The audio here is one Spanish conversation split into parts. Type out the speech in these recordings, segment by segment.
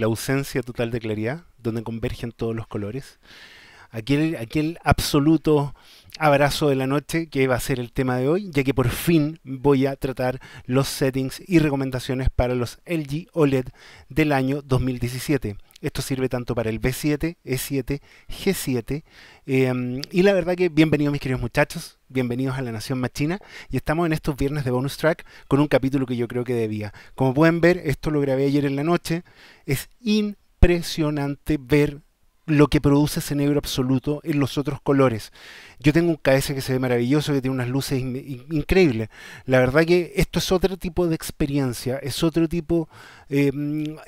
la ausencia total de claridad, donde convergen todos los colores, aquel, absoluto abrazo de la noche que va a ser el tema de hoy, ya que por fin voy a tratar los settings y recomendaciones para los LG OLED del año 2017. Esto sirve tanto para el B7, E7, G7. y la verdad que bienvenidos mis queridos muchachos, bienvenidos a La Nación Machina. Y estamos en estos viernes de bonus track con un capítulo que yo creo que debía. Como pueden ver, esto lo grabé ayer en la noche. Es impresionante ver lo que produce ese negro absoluto en los otros colores. Yo tengo un KS que se ve maravilloso, que tiene unas luces increíbles. La verdad que esto es otro tipo de experiencia, es otro tipo eh,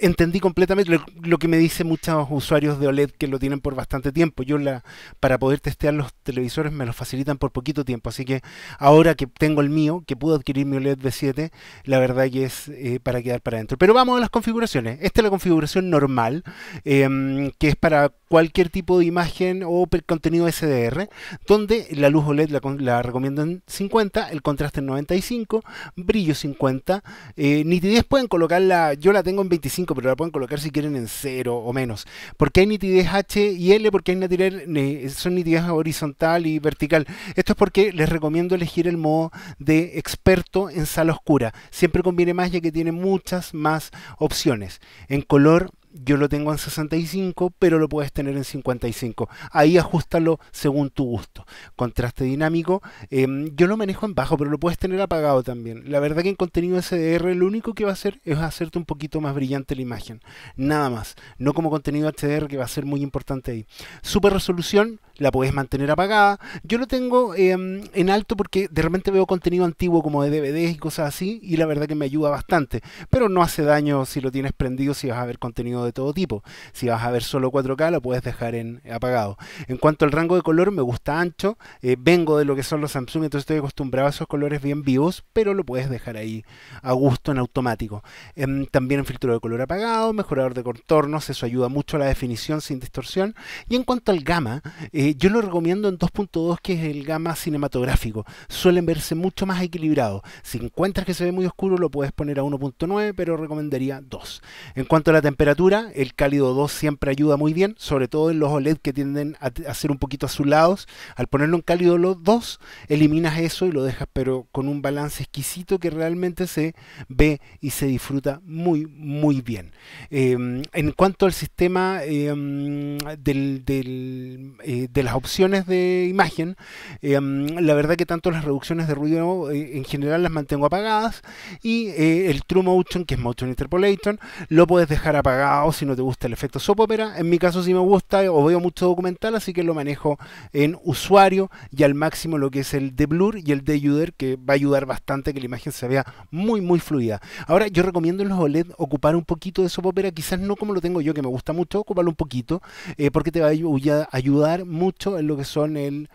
entendí completamente lo, que me dicen muchos usuarios de OLED que lo tienen por bastante tiempo. Yo la, para poder testear los televisores me los facilitan por poquito tiempo, así que ahora que tengo el mío, que pude adquirir mi OLED v 7 la verdad que es eh, para quedar para adentro. Pero vamos a las configuraciones. Esta es la configuración normal, em, que es para cualquier tipo de imagen o contenido SDR, donde la luz OLED la, la recomiendo en 50, el contraste en 95, brillo 50, eh, nitidez pueden colocarla, yo la tengo en 25, pero la pueden colocar si quieren en 0 o menos. Porque hay nitidez H y L, porque hay nitidez, eh, son nitidez horizontal y vertical. Esto es porque les recomiendo elegir el modo de experto en sala oscura. Siempre conviene más ya que tiene muchas más opciones. En color yo lo tengo en 65, pero lo puedes tener en 55. Ahí ajustalo según tu gusto. Contraste dinámico, em, yo lo manejo en bajo, pero lo puedes tener apagado también. La verdad que en contenido SDR lo único que va a hacer es hacerte un poquito más brillante la imagen. Nada más. No como contenido HDR que va a ser muy importante ahí. Super resolución, la puedes mantener apagada. Yo lo tengo em, en alto porque de repente veo contenido antiguo como de DVDs y cosas así, y la verdad que me ayuda bastante. Pero no hace daño si lo tienes prendido, si vas a ver contenido de todo tipo. Si vas a ver solo 4K, lo puedes dejar en apagado. En cuanto al rango de color, me gusta ancho. Eh, vengo de lo que son los Samsung, entonces estoy acostumbrado a esos colores bien vivos, pero lo puedes dejar ahí a gusto en automático. Em, también en filtro de color apagado, mejorador de contornos, eso ayuda mucho a la definición sin distorsión. Y en cuanto al gamma, eh, yo lo recomiendo en 2.2, que es el gamma cinematográfico. Suelen verse mucho más equilibrados. Si encuentras que se ve muy oscuro, lo puedes poner a 1.9, pero recomendaría 2. En cuanto a la temperatura, el cálido 2 siempre ayuda muy bien, sobre todo en los OLED que tienden a, ser un poquito azulados. Al ponerlo en cálido 2, eliminas eso y lo dejas, pero con un balance exquisito que realmente se ve y se disfruta muy, muy bien. Em, en cuanto al sistema em, eh, de las opciones de imagen, em, la verdad que tanto las reducciones de ruido eh, en general las mantengo apagadas y eh, el True Motion, que es Motion Interpolation, lo puedes dejar apagado o si no te gusta el efecto soap En mi caso sí me gusta o veo mucho documental, así que lo manejo en usuario y al máximo lo que es el de blur y el de Juder, que va a ayudar bastante que la imagen se vea muy, muy fluida. Ahora, yo recomiendo en los OLED ocupar un poquito de soap opera, quizás no como lo tengo yo, que me gusta mucho, ocuparlo un poquito, eh, porque te va a ayudar mucho en lo que son el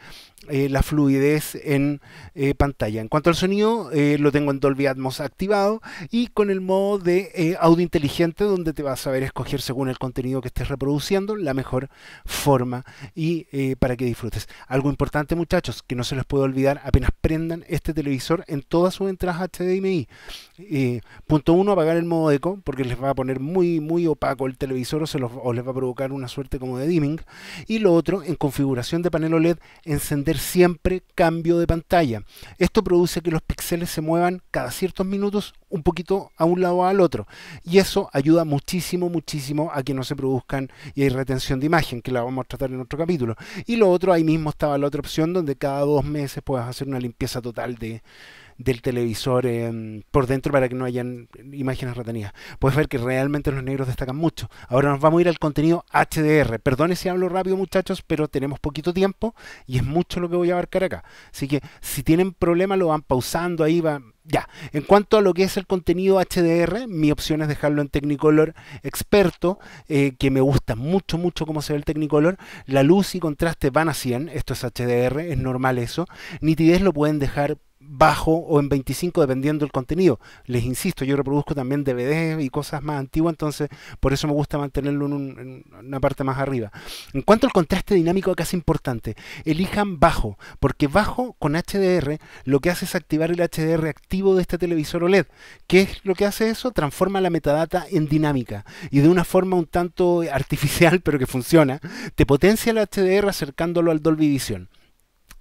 eh, la fluidez en eh, pantalla. En cuanto al sonido, eh, lo tengo en Dolby Atmos activado y con el modo de audio inteligente donde te vas a ver escoger según el contenido que estés reproduciendo la mejor forma y para que disfrutes. Algo importante muchachos que no se les puede olvidar apenas prendan este televisor en todas sus entradas HDMI. punto uno, apagar el modo eco porque les va a poner muy muy opaco el televisor o, se o les va a provocar una suerte como de dimming. Y lo otro, en configuración de panel OLED, encender siempre cambio de pantalla. Esto produce que los píxeles se muevan cada ciertos minutos un poquito a un lado o al otro. Y eso ayuda muchísimo, muchísimo a que no se produzcan y hay retención de imagen, que la vamos a tratar en otro capítulo. Y lo otro, ahí mismo estaba la otra opción donde cada dos meses puedes hacer una limpieza total de, del televisor em, por dentro para que no hayan imágenes retenidas. Puedes ver que realmente los negros destacan mucho. Ahora nos vamos a ir al contenido HDR. Perdone si hablo rápido muchachos, pero tenemos poquito tiempo y es mucho lo que voy a abarcar acá. Así que si tienen problemas lo van pausando, ahí va, ya, en cuanto a lo que es el contenido HDR, mi opción es dejarlo en Technicolor experto, eh, que me gusta mucho, mucho cómo se ve el Technicolor. La luz y contraste van a 100, esto es HDR, es normal eso. Nitidez lo pueden dejar bajo o en 25 dependiendo del contenido. Les insisto, yo reproduzco también DVD y cosas más antiguas, entonces por eso me gusta mantenerlo en, una parte más arriba. En cuanto al contraste dinámico, acá es importante, elijan bajo, porque bajo con HDR lo que hace es activar el HDR activo de este televisor OLED. ¿Qué es lo que hace eso? Transforma la metadata en dinámica y de una forma un tanto artificial, pero que funciona, te potencia el HDR acercándolo al Dolby Vision.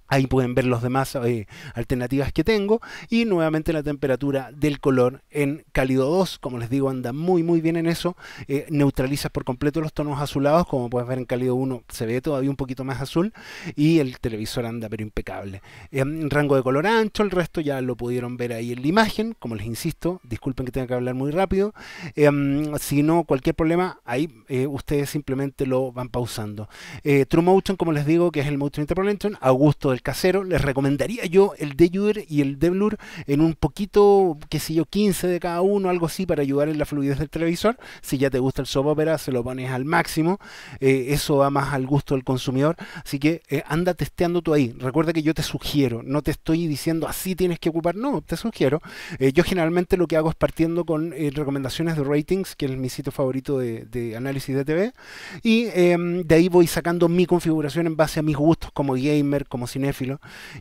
Ahí pueden ver las demás eh, alternativas que tengo. Y nuevamente la temperatura del color en cálido 2. Como les digo, anda muy muy bien en eso. Eh, neutraliza por completo los tonos azulados. Como puedes ver en cálido 1 se ve todavía un poquito más azul. Y el televisor anda pero impecable. En rango de color ancho, el resto ya lo pudieron ver ahí en la imagen. Como les insisto, disculpen que tenga que hablar muy rápido. Em, si no, cualquier problema, ahí eh, ustedes simplemente lo van pausando. True Motion, como les digo, que es el Motion Interpolation. Augusto casero, les recomendaría yo el Dejure y el Deblur en un poquito, que si yo, 15 de cada uno, algo así, para ayudar en la fluidez del televisor. Si ya te gusta el soap opera, se lo pones al máximo. Eh, eso va más al gusto del consumidor. Así que eh, anda testeando tú ahí. Recuerda que yo te sugiero, no te estoy diciendo así tienes que ocupar, no, te sugiero. Eh, yo generalmente lo que hago es partiendo con recomendaciones de ratings, que es mi sitio favorito de, de análisis de TV. Y em, de ahí voy sacando mi configuración en base a mis gustos como gamer, como cine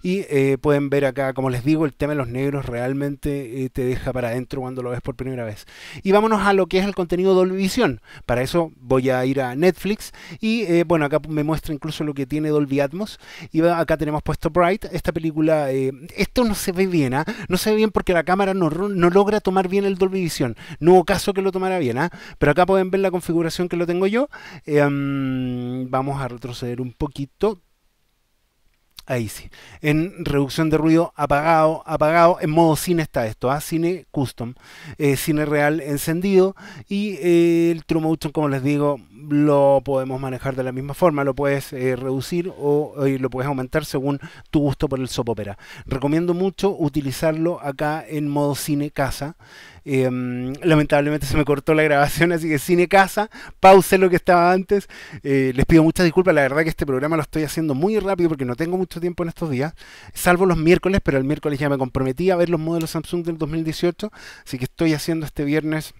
y eh, pueden ver acá, como les digo, el tema de los negros realmente eh, te deja para adentro cuando lo ves por primera vez. Y vámonos a lo que es el contenido Dolby Vision. Para eso voy a ir a Netflix. Y eh, bueno, acá me muestra incluso lo que tiene Dolby Atmos. Y acá tenemos puesto Bright. Esta película, esto no se ve bien, ¿ah? no se ve bien porque la cámara no, no logra tomar bien el Dolby Vision. No hubo caso que lo tomara bien, ¿ah? pero acá pueden ver la configuración que lo tengo yo. Em, vamos a retroceder un poquito. Ahí sí. En reducción de ruido, apagado, apagado. En modo cine está esto, a ¿ah? cine custom, eh, cine real encendido. Y eh, el True Motion, como les digo, lo podemos manejar de la misma forma. Lo puedes eh, reducir o, lo puedes aumentar según tu gusto por el soap opera. Recomiendo mucho utilizarlo acá en modo cine casa. Eh, lamentablemente se me cortó la grabación, así que cine casa, pause lo que estaba antes. Eh, les pido muchas disculpas, la verdad que este programa lo estoy haciendo muy rápido porque no tengo mucho tiempo en estos días, salvo los miércoles, pero el miércoles ya me comprometí a ver los modelos Samsung del 2018, así que estoy haciendo este viernes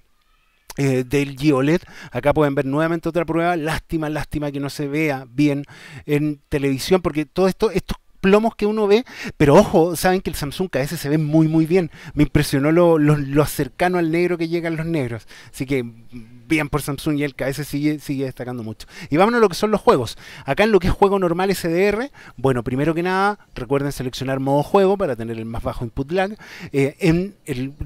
eh, del Giolet, Acá pueden ver nuevamente otra prueba. Lástima, lástima que no se vea bien en televisión, porque todo esto, es lomos que uno ve, pero ojo, saben que el Samsung KS se ve muy muy bien. Me impresionó lo, lo, lo cercano al negro que llegan los negros. Así que bien por Samsung y el KS sigue, sigue destacando mucho. Y vámonos a lo que son los juegos. Acá en lo que es juego normal SDR, bueno, primero que nada, recuerden seleccionar modo juego para tener el más bajo input lag. Eh,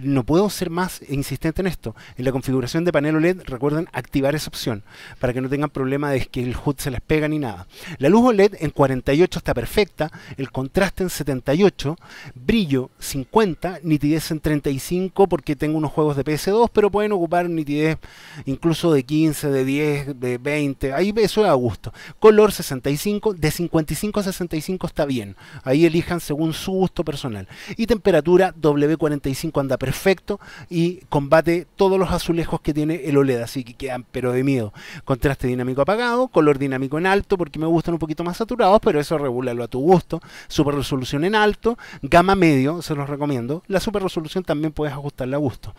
no puedo ser más insistente en esto. En la configuración de panel OLED, recuerden activar esa opción para que no tengan problema de que el HUD se les pega ni nada. La luz OLED en 48 está perfecta, el contraste en 78, brillo 50, nitidez en 35 porque tengo unos juegos de PS2, pero pueden ocupar nitidez incluso de 15, de 10, de 20, ahí eso a gusto. Color 65, de 55 a 65 está bien, ahí elijan según su gusto personal. Y temperatura W45 anda perfecto y combate todos los azulejos que tiene el OLED, así que quedan pero de miedo. Contraste dinámico apagado, color dinámico en alto porque me gustan un poquito más saturados, pero eso regúlalo a tu gusto. Super resolución en alto, gama medio, se los recomiendo. La super resolución también puedes ajustarla a gusto.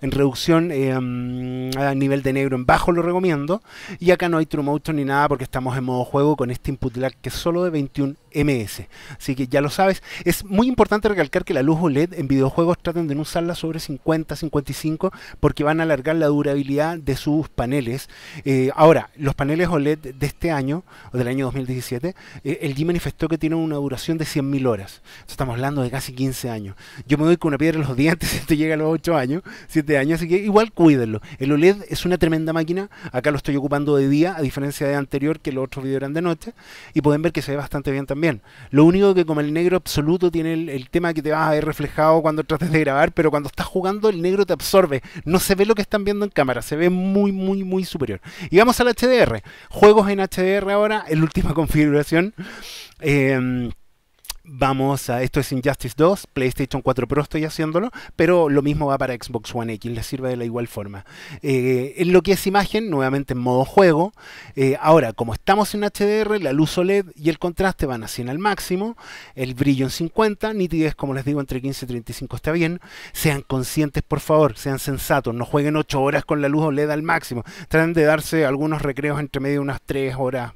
En reducción eh, mm, a nivel de negro en bajo lo recomiendo. Y acá no hay True Motion ni nada porque estamos en modo juego con este input lag que es solo de 21 ms. Así que ya lo sabes. Es muy importante recalcar que la luz OLED en videojuegos traten de no usarla sobre 50, 55 porque van a alargar la durabilidad de sus paneles. Eh, ahora, los paneles OLED de este año, o del año 2017, eh, el G manifestó que tienen una duración de 100.000 horas. estamos hablando de casi 15 años. Yo me doy con una piedra en los dientes y te llega a los 8 años, 7 años, así que igual cuídenlo. El OLED es una tremenda máquina. Acá lo estoy ocupando de día, a diferencia de anterior, que los otros videos eran de noche. Y pueden ver que se ve bastante bien también. Lo único que como el negro absoluto tiene el, tema que te vas a ver reflejado cuando trates de grabar, pero cuando estás jugando el negro te absorbe. No se ve lo que están viendo en cámara, se ve muy, muy, muy superior. Y vamos al HDR. Juegos en HDR ahora, en la última configuración. Em, vamos a. Esto es Injustice 2, PlayStation 4 Pro estoy haciéndolo, pero lo mismo va para Xbox One X, les sirve de la igual forma. Eh, en lo que es imagen, nuevamente en modo juego. Eh, ahora, como estamos en HDR, la luz OLED y el contraste van a 100 al máximo, el brillo en 50, nitidez, como les digo, entre 15 y 35 está bien. Sean conscientes, por favor, sean sensatos, no jueguen 8 horas con la luz OLED al máximo. Traten de darse algunos recreos entre medio de unas 3 horas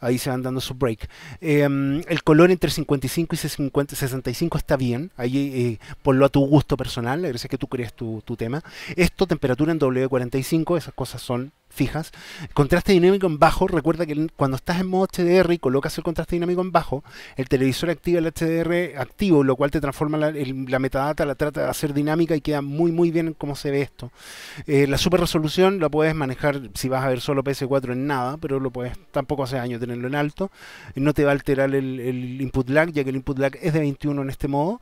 Ahí se van dando su break. Em, el color entre 55 y 65 está bien. Ahí eh, ponlo a tu gusto personal, la es que tú crees tu, tema. Esto, temperatura en W45, esas cosas son fijas. Contraste dinámico en bajo, recuerda que cuando estás en modo HDR y colocas el contraste dinámico en bajo, el televisor activa el HDR activo, lo cual te transforma la, metadata, la trata de hacer dinámica y queda muy muy bien cómo se ve esto. Eh, la super resolución la puedes manejar si vas a ver solo PS4 en nada, pero lo puedes tampoco hace años lo en alto, no te va a alterar el, input lag, ya que el input lag es de 21 en este modo.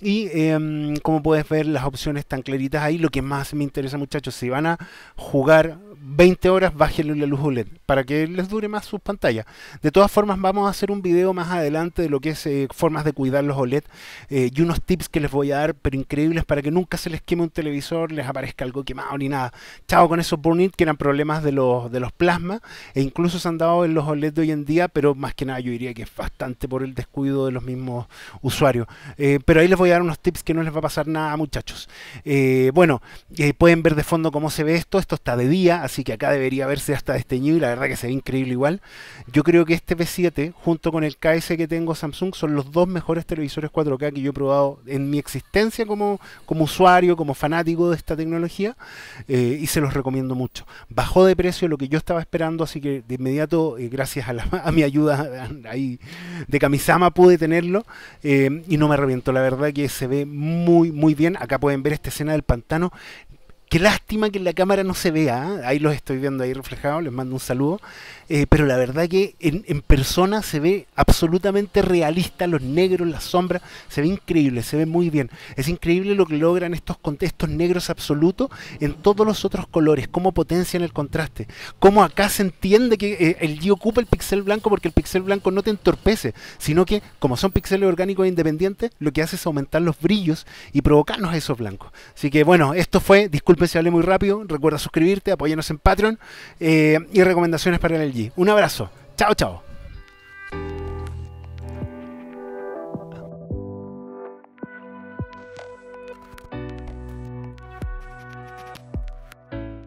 Y em, como puedes ver, las opciones están claritas ahí. Lo que más me interesa, muchachos, si van a jugar 20 horas, bájenle la luz OLED para que les dure más sus pantallas. De todas formas, vamos a hacer un video más adelante de lo que es eh, formas de cuidar los OLED eh, y unos tips que les voy a dar, pero increíbles, para que nunca se les queme un televisor, les aparezca algo quemado ni nada. Chao con esos burn que eran problemas de los, de los plasmas e incluso se han dado en los OLED de en día, pero más que nada yo diría que es bastante por el descuido de los mismos usuarios. Eh, pero ahí les voy a dar unos tips que no les va a pasar nada, muchachos. Eh, bueno, eh, pueden ver de fondo cómo se ve esto. Esto está de día, así que acá debería verse hasta desteñido y la verdad que se ve increíble igual. Yo creo que este P7, junto con el KS que tengo Samsung, son los dos mejores televisores 4K que yo he probado en mi existencia como, como usuario, como fanático de esta tecnología. y se los recomiendo mucho. Bajó de precio lo que yo estaba esperando, así que de inmediato, gracias al a mi ayuda ahí de camisama pude tenerlo eh, y no me reviento la verdad que se ve muy muy bien, acá pueden ver esta escena del pantano Qué lástima que en la cámara no se vea, ¿eh? ahí los estoy viendo ahí reflejados, les mando un saludo, eh, pero la verdad que en, persona se ve absolutamente realista, los negros, las sombras, se ve increíble, se ve muy bien. Es increíble lo que logran estos contextos negros absolutos en todos los otros colores, cómo potencian el contraste, cómo acá se entiende que eh, el G ocupa el pixel blanco porque el pixel blanco no te entorpece, sino que como son pixeles orgánicos e independientes, lo que hace es aumentar los brillos y provocarnos esos blancos. Así que bueno, esto fue, muy rápido. Recuerda suscribirte, apóyanos en Patreon eh, y recomendaciones para el LG. Un abrazo. Chao, chao.